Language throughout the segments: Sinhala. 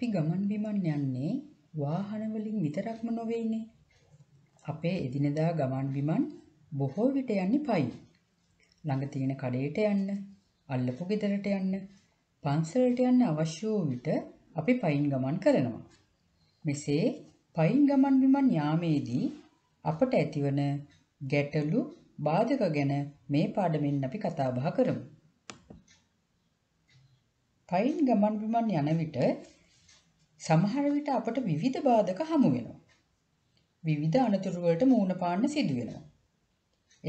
අපි ගමන් බිමන් යන්නේ වාහන වලින් විතරක්ම නොවේනේ. අපේ එදිනෙදා ගමන් බිමන් බොහෝ විට යන්නේ පයින්. ළඟ තියෙන කඩේට යන්න, අල්ලපු ගෙදරට යන්න, පන්සලට යන්න අවශ්‍ය වූ විට අපි පයින් ගමන් කරනවා. මෙසේ පයින් ගමන් බිමන් යාමේදී අපට ඇතිවන ගැටලු බාධක ගැන මේ පාඩමින් අපි කතා බහ කරමු. පයින් ගමන් බිමන් යන විට සමහර විට අපට විවිධ බාධක හමු වෙනවා. විවිධ අනතුරු වලට මුහුණ පාන්න සිදු වෙනවා.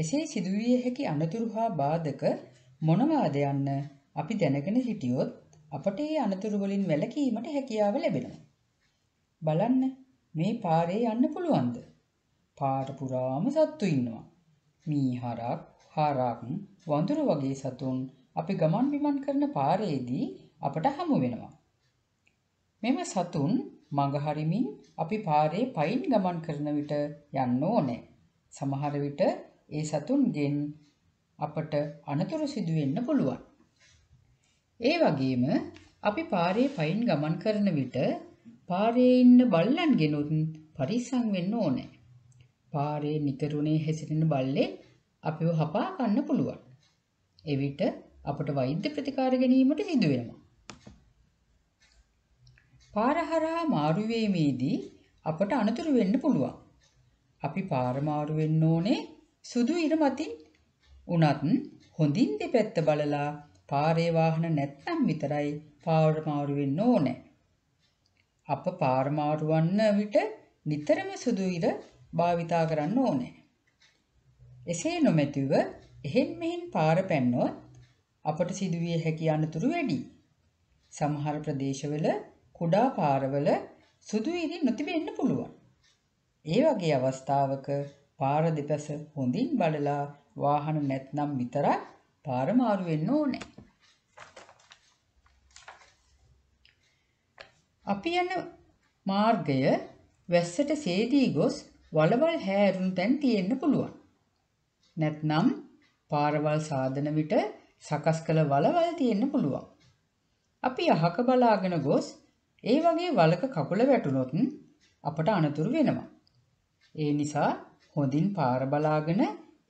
එසේ සිදුවිය හැකි අනතුරු හා බාධක මොනවාද යන්න අපි දැනගෙන හිටියොත් අපට මේ අනතුරු වලින් වැළකීමට හැකියාව ලැබෙනවා. බලන්න මේ පාරේ යන්න පුළුවන්ද? පාර පුරාම සත්තු ඉන්නවා. මී හරක්, හරක්, වඳුරු වගේ සතුන් අපි ගමන් බිමන් කරන පාරේදී අපට හමු වෙනවා. මෙම සතුන් මඟහරිමින් අපි පාරේ පයින් ගමන් කරන විට යන්න ඕනේ. සමහර විට ඒ සතුන්ගෙන් අපට අනතුරු සිදු වෙන්න පුළුවන්. ඒ වගේම අපි පාරේ පයින් ගමන් කරන විට පාරේ ඉන්න බල්ලන්ගෙනුත් පරිස්සම් වෙන්න ඕනේ. පාරේ නිකරුණේ හැසිරෙන බල්ලේ අපිව හපා කන්න පුළුවන්. එවිට අපට වෛද්‍ය ප්‍රතිකාර ගැනීමට සිදු වෙනවා. පාර හරහා මාරු වීමේදී අපට අනතුරු වෙන්න පුළුවන්. අපි පාර මාරු වෙන්න ඕනේ සුදු ඉර මතින්. උනත් හොඳින් දෙපැත්ත බලලා පාරේ වාහන නැත්නම් විතරයි පාර මාරු වෙන්න ඕනේ. අප පාර මාරු වන්න විට නිතරම සුදු ඉර භාවිතා කරන්න ඕනේ. එසේ නොමැතිව එහෙන් මෙහෙන් පාර පැන්නොත් අපට සිදුවිය හැකි අනතුරු වැඩි. සමහර ප්‍රදේශවල කුඩා පාරවල සුදු ඉරි නොතිබෙන්න පුළුවන්. ඒ වගේ අවස්ථාවක පාර දෙපස හොඳින් බලලා වාහන නැත්නම් විතරක් පාර මාරු වෙන්න ඕනේ. අපි යන මාර්ගය වැස්සට සේදී ගොස් වලවල් හැරුණු තැන් තියෙන්න පුළුවන්. නැත්නම් පාරවල් සාදන විට සකස් කළ වලවල් තියෙන්න පුළුවන්. අපි අහක බලාගෙන ගොස් ඒ වගේ වලක කකුල වැටුනොත් අපට අනතුරු වෙනවා. ඒ නිසා හොඳින් පාර බලාගෙන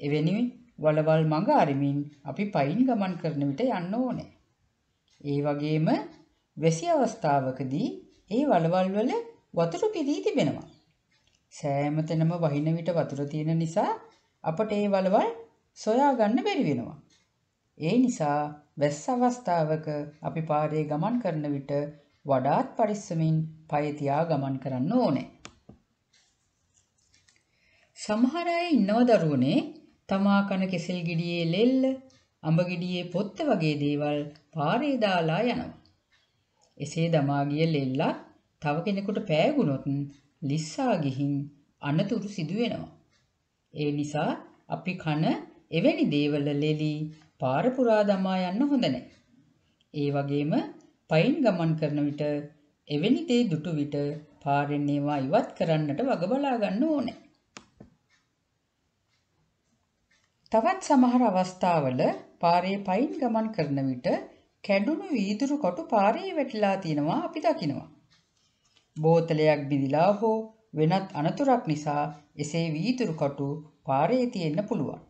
එවැනි වලවල් මඟ අරිමින් අපි පයින් ගමන් කරන විට යන්න ඕනේ. ඒ වගේම වැසි අවස්ථාවකදී ඒ වලවල් වල වතුර පිරී තිබෙනවා. සෑමතැනම වහින විට වතුර තියෙන නිසා අපට ඒ වලවල් සොයා ගන්න බැරි වෙනවා. ඒ නිසා වැස්ස අවස්ථාවක අපි පාරේ ගමන් කරන විට වඩාත් පරිස්සමින් පය තියා ගමන් කරන්න ඕනේ. සමහර අය ඉන්නව දරුවනේ තමා කන කෙසෙල් ගෙඩියේ ලෙල්ල, අඹ ගෙඩියේ පොත්ත වගේ දේවල් පාරේ දාලා යනවා. එසේ දමා ගිය ලෙල්ලා තව කෙනෙකුට පෑගුණොත් ලිස්සා ගිහින් අනතුරු සිදු වෙනවා. ඒ නිසා අපි කන එවැනි දේවල් ලෙලි පාර පුරා දමා යන්න හොඳ නැහැ. ඒ වගේම පයින් ගමන් කරන විට එවැනි දේ දුටු විට පාරෙන් ඒවා ඉවත් කරන්නට වග බලා ගන්න ඕනේ. තවත් සමහර අවස්ථාවල පාරේ පයින් ගමන් කරන විට කැඩුණු වීදුරු කොටු පාරේ වැටිලා තිනවා අපි දකිනවා. බෝතලයක් බිඳිලා හෝ වෙනත් අනතුරක් නිසා එසේ වීදුරු කොටු පාරේ තියෙන්න පුළුවන්.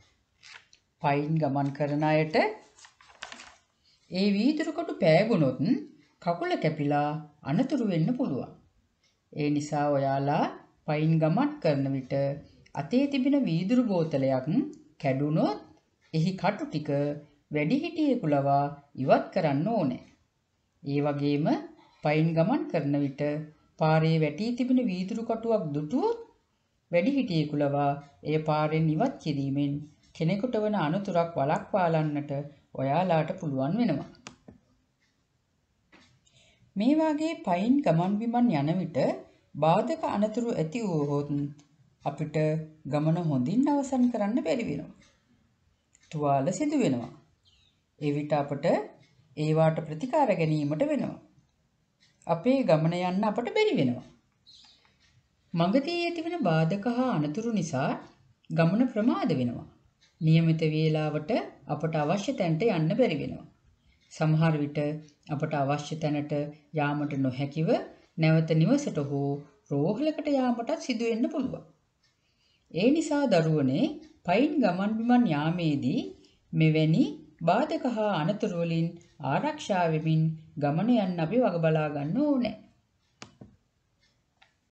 පයින් ගමන් කරන අයට ඒ වීදුරු කොටු පෑගුණොත් කකුල කැපිලා අනතුරු වෙන්න පුළුවන්. ඒ නිසා ඔයාලා පයින් ගමන් කරන විට අතේ තිබෙන වීදුරු බෝතලයක් කැඩුණොත් එහි කටු ටික වැඩිහිටියෙකු ලවා ඉවත් කරන්න ඕනේ. ඒ වගේම පයින් ගමන් කරන විට පාරේ වැටී තිබෙන වීදුරු කටුවක් දුටුවොත් වැඩිහිටියෙකු ලවා එය පාරෙන් ඉවත් කිරීමෙන් කෙනෙකුට වන අනතුරක් වළක්වාලන්නට ඔයාලාට පුළුවන් වෙනවා. මේ වාගේ පයින් ගමන් බිමන් යන විට බාධක අනතුරු ඇති වුවහොත් අපිට ගමන හොඳින් අවසන් කරන්න බැරි වෙනවා. තුවාල සිදු වෙනවා. එවිට අපට ඒවාට ප්‍රතිකාර ගැනීමට වෙනවා. අපේ ගමන යන්න අපට බැරි වෙනවා. මඟදී ඇතිවන බාධක හා අනතුරු නිසා ගමන ප්‍රමාද වෙනවා. નિયમિත වේලාවට අපට අවශ්‍ය තැනට යන්න බැරි වෙනවා. සමහර විට අපට අවශ්‍ය තැනට යාමට නොහැකිව නැවත නිවසට හෝ රෝහලකට යාමටත් සිදු වෙන්න පුළුවන්. ඒ නිසා දරුවනේ පයින් ගමන් බිමන් යාමේදී මෙවැනි බාධක හා අනතුරු වලින් ආරක්ෂා වෙමින් ගමන යන්න අපි වග බලා ගන්න ඕනේ.